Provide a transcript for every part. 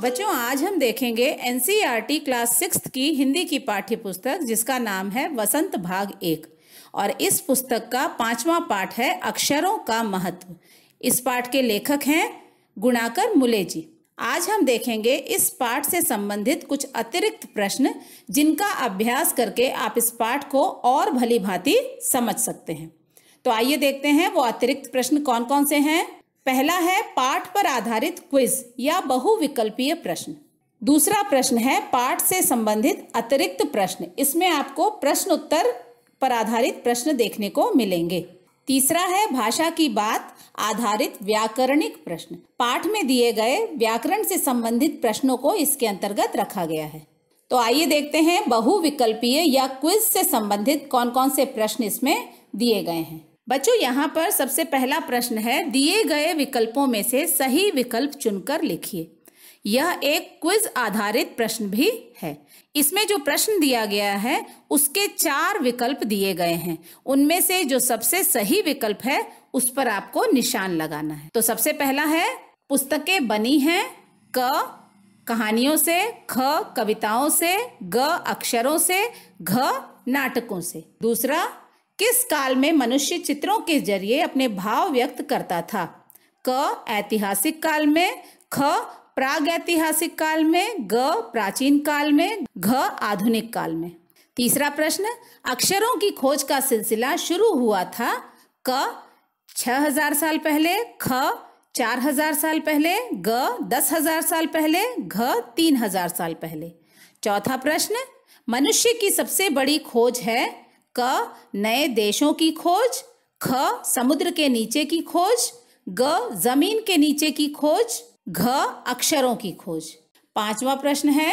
बच्चों आज हम देखेंगे एन e क्लास सिक्स की हिंदी की पाठ्य पुस्तक जिसका नाम है वसंत भाग एक और इस पुस्तक का पांचवा पाठ है अक्षरों का महत्व इस पाठ के लेखक हैं गुणाकर मुले जी आज हम देखेंगे इस पाठ से संबंधित कुछ अतिरिक्त प्रश्न जिनका अभ्यास करके आप इस पाठ को और भली भांति समझ सकते हैं तो आइए देखते हैं वो अतिरिक्त प्रश्न कौन कौन से हैं पहला है पाठ पर आधारित क्विज या बहुविकल्पीय प्रश्न दूसरा प्रश्न है पाठ से संबंधित अतिरिक्त प्रश्न इसमें आपको प्रश्न उत्तर पर आधारित प्रश्न देखने को मिलेंगे तीसरा है भाषा की बात आधारित व्याकरणिक प्रश्न पाठ में दिए गए व्याकरण से संबंधित प्रश्नों को इसके अंतर्गत रखा गया है तो आइए देखते हैं बहुविकल्पीय या क्विज से संबंधित कौन कौन से प्रश्न इसमें दिए गए हैं बच्चों यहाँ पर सबसे पहला प्रश्न है दिए गए विकल्पों में से सही विकल्प चुनकर लिखिए यह एक क्विज आधारित प्रश्न भी है इसमें जो प्रश्न दिया गया है उसके चार विकल्प दिए गए हैं उनमें से जो सबसे सही विकल्प है उस पर आपको निशान लगाना है तो सबसे पहला है पुस्तकें बनी हैं क कहानियों से ख कविताओं से ग अक्षरों से घ नाटकों से दूसरा किस काल में मनुष्य चित्रों के जरिए अपने भाव व्यक्त करता था क ऐतिहासिक काल में ख प्राग ऐतिहासिक काल में ग प्राचीन काल में घ आधुनिक काल में तीसरा प्रश्न अक्षरों की खोज का सिलसिला शुरू हुआ था क छ हजार साल पहले ख चार हजार साल पहले ग दस हजार साल पहले घ तीन हजार साल पहले चौथा प्रश्न मनुष्य की सबसे बड़ी खोज है क नए देशों की खोज ख समुद्र के नीचे की खोज ग जमीन के नीचे की खोज घ अक्षरों की खोज पांचवा प्रश्न है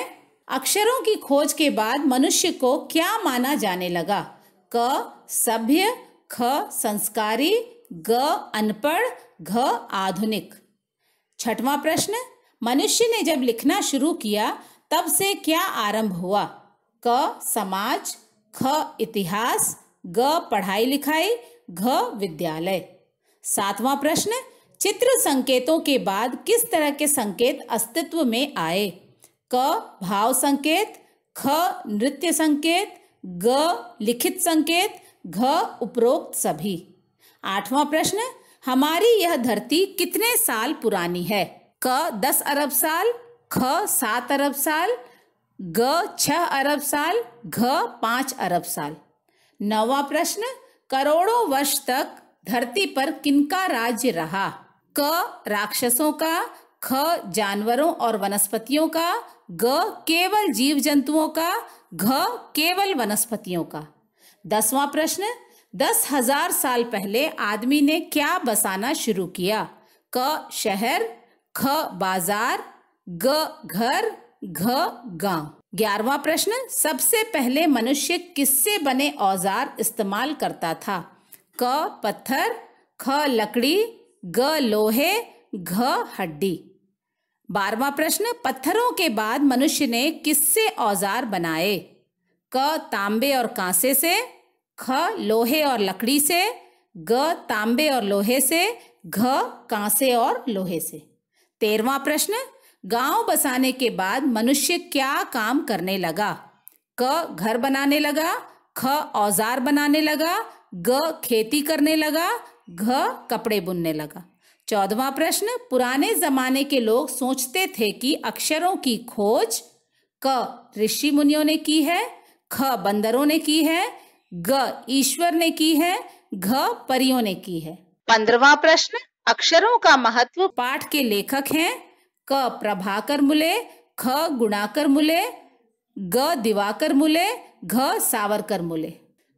अक्षरों की खोज के बाद मनुष्य को क्या माना जाने लगा क सभ्य ख संस्कारी ग अनपढ़ घ आधुनिक छठवा प्रश्न मनुष्य ने जब लिखना शुरू किया तब से क्या आरंभ हुआ क समाज ख इतिहास ग पढ़ाई लिखाई घ विद्यालय सातवां प्रश्न चित्र संकेतों के बाद किस तरह के संकेत अस्तित्व में आए क भाव संकेत ख नृत्य संकेत ग लिखित संकेत घ उपरोक्त सभी आठवां प्रश्न हमारी यह धरती कितने साल पुरानी है क दस अरब साल ख सात अरब साल ग छह अरब साल घ पांच अरब साल नवा प्रश्न करोड़ों वर्ष तक धरती पर किनका राज्य रहा क राक्षसों का ख जानवरों और वनस्पतियों का ग केवल जीव जंतुओं का घ केवल वनस्पतियों का दसवां प्रश्न दस हजार साल पहले आदमी ने क्या बसाना शुरू किया क शहर ख बाजार ग घर घ गांव ग्यारवा प्रश्न सबसे पहले मनुष्य किससे बने औजार इस्तेमाल करता था क पत्थर ख लकड़ी ग लोहे घ हड्डी बारवा प्रश्न पत्थरों के बाद मनुष्य ने किससे औजार बनाए क तांबे और कांसे से ख लोहे और लकड़ी से ग तांबे और लोहे से घ कांसे और लोहे से तेरवा प्रश्न गांव बसाने के बाद मनुष्य क्या काम करने लगा क घर बनाने लगा ख औजार बनाने लगा ग खेती करने लगा घ कपड़े बुनने लगा चौदवा प्रश्न पुराने जमाने के लोग सोचते थे कि अक्षरों की खोज क ऋषि मुनियों ने की है ख बंदरों ने की है ग ईश्वर ने की है घ परियों ने की है पंद्रवा प्रश्न अक्षरों का महत्व पाठ के लेखक हैं क प्रभाकर मुले ख गुणाकर मुले ग दिवाकर मुले घ सावरकर मुले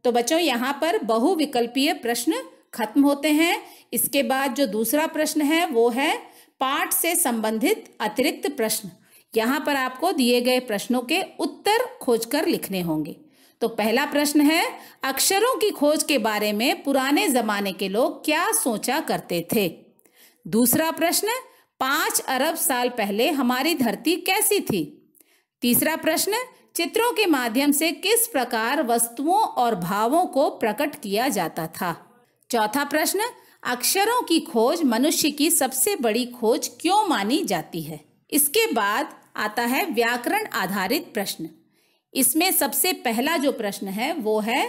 तो बच्चों यहाँ पर बहुविकल्पीय प्रश्न खत्म होते हैं इसके बाद जो दूसरा प्रश्न है वो है पाठ से संबंधित अतिरिक्त प्रश्न यहाँ पर आपको दिए गए प्रश्नों के उत्तर खोजकर लिखने होंगे तो पहला प्रश्न है अक्षरों की खोज के बारे में पुराने जमाने के लोग क्या सोचा करते थे दूसरा प्रश्न पाँच अरब साल पहले हमारी धरती कैसी थी तीसरा प्रश्न चित्रों के माध्यम से किस प्रकार वस्तुओं और भावों को प्रकट किया जाता था चौथा प्रश्न अक्षरों की खोज मनुष्य की सबसे बड़ी खोज क्यों मानी जाती है इसके बाद आता है व्याकरण आधारित प्रश्न इसमें सबसे पहला जो प्रश्न है वो है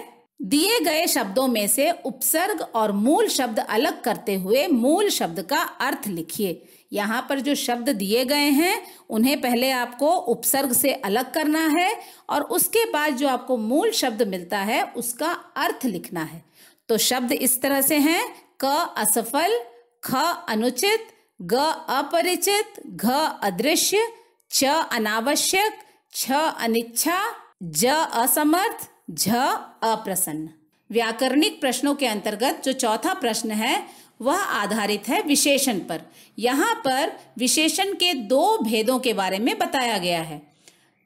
दिए गए शब्दों में से उपसर्ग और मूल शब्द अलग करते हुए मूल शब्द का अर्थ लिखिए यहाँ पर जो शब्द दिए गए हैं उन्हें पहले आपको उपसर्ग से अलग करना है और उसके बाद जो आपको मूल शब्द मिलता है उसका अर्थ लिखना है तो शब्द इस तरह से हैं क असफल ख अनुचित ग अपरिचित घ अदृश्य च अनावश्यक छ अनिच्छा ज असमर्थ झ अप्रसन्न व्याकरणिक प्रश्नों के अंतर्गत जो चौथा प्रश्न है वह आधारित है विशेषण पर यहाँ पर विशेषण के दो भेदों के बारे में बताया गया है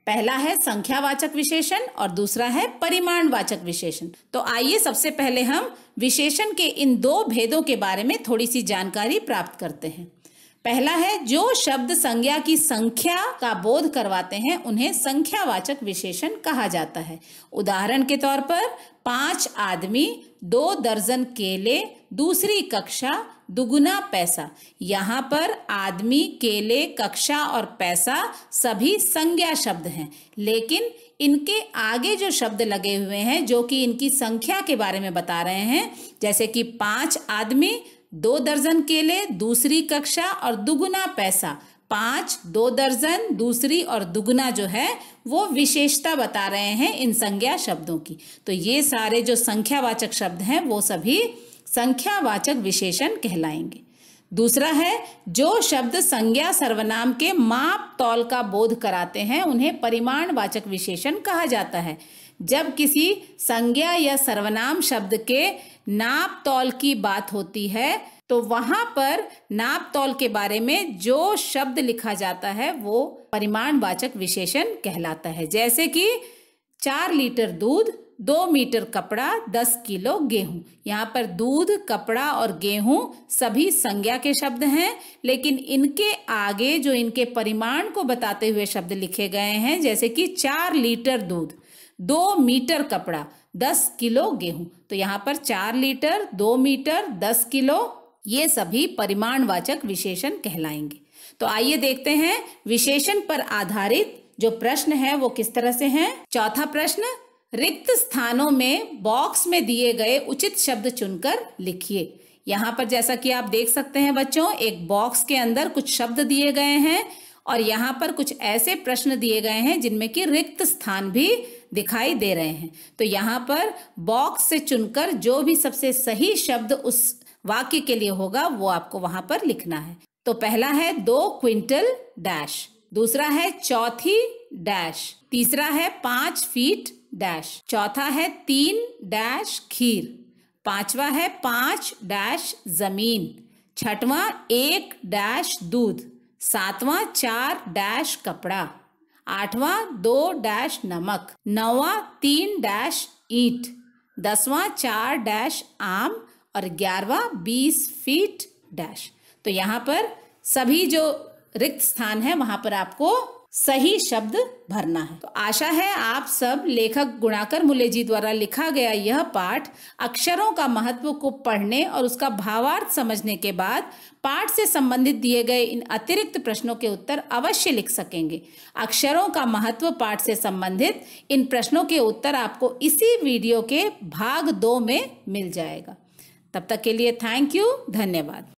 पहला है संख्यावाचक विशेषण और दूसरा है परिमाणवाचक विशेषण तो आइए सबसे पहले हम विशेषण के इन दो भेदों के बारे में थोड़ी सी जानकारी प्राप्त करते हैं पहला है जो शब्द संज्ञा की संख्या का बोध करवाते हैं उन्हें संख्यावाचक विशेषण कहा जाता है उदाहरण के तौर पर पांच आदमी दो दर्जन केले दूसरी कक्षा दुगुना पैसा यहाँ पर आदमी केले कक्षा और पैसा सभी संज्ञा शब्द हैं लेकिन इनके आगे जो शब्द लगे हुए हैं जो कि इनकी संख्या के बारे में बता रहे हैं जैसे कि पांच आदमी दो दर्जन केले दूसरी कक्षा और दुगुना पैसा पांच दो दर्जन दूसरी और दुगुना जो है वो विशेषता बता रहे हैं इन संज्ञा शब्दों की तो ये सारे जो संख्यावाचक शब्द हैं वो सभी संख्यावाचक विशेषण कहलाएंगे दूसरा है जो शब्द संज्ञा सर्वनाम के माप तौल का बोध कराते हैं उन्हें परिमाणवाचक विशेषण कहा जाता है जब किसी संज्ञा या सर्वनाम शब्द के नाप तौल की बात होती है तो वहां पर नाप तौल के बारे में जो शब्द लिखा जाता है वो परिमाणवाचक विशेषण कहलाता है जैसे कि चार लीटर दूध दो मीटर कपड़ा दस किलो गेहूं यहाँ पर दूध कपड़ा और गेहूं सभी संज्ञा के शब्द हैं लेकिन इनके आगे जो इनके परिमाण को बताते हुए शब्द लिखे गए हैं जैसे कि चार लीटर दूध दो मीटर कपड़ा दस किलो गेहूं तो यहाँ पर चार लीटर दो मीटर दस किलो ये सभी परिमाणवाचक विशेषण कहलाएंगे तो आइए देखते हैं विशेषण पर आधारित जो प्रश्न है वो किस तरह से हैं चौथा प्रश्न रिक्त स्थानों में बॉक्स में दिए गए उचित शब्द चुनकर लिखिए यहाँ पर जैसा कि आप देख सकते हैं बच्चों एक बॉक्स के अंदर कुछ शब्द दिए गए हैं और यहाँ पर कुछ ऐसे प्रश्न दिए गए हैं जिनमें कि रिक्त स्थान भी दिखाई दे रहे हैं तो यहाँ पर बॉक्स से चुनकर जो भी सबसे सही शब्द उस वाक्य के लिए होगा वो आपको वहां पर लिखना है तो पहला है दो क्विंटल डैश दूसरा है चौथी डैश तीसरा है पांच फीट डैश चौथा है तीन डैश खीर पांचवा है पांच डैश जमीन छठवा एक डैश दूध सातवां चार डैश कपड़ा आठवां दो डैश नमक नौवां तीन डैश ईट दसवां चार डैश आम और ग्यारहवा बीस फीट डैश तो यहाँ पर सभी जो रिक्त स्थान है वहाँ पर आपको सही शब्द भरना है तो आशा है आप सब लेखक गुणाकर मुले जी द्वारा लिखा गया यह पाठ अक्षरों का महत्व को पढ़ने और उसका भावार्थ समझने के बाद पाठ से संबंधित दिए गए इन अतिरिक्त प्रश्नों के उत्तर अवश्य लिख सकेंगे अक्षरों का महत्व पाठ से संबंधित इन प्रश्नों के उत्तर आपको इसी वीडियो के भाग दो में मिल जाएगा तब तक के लिए थैंक यू धन्यवाद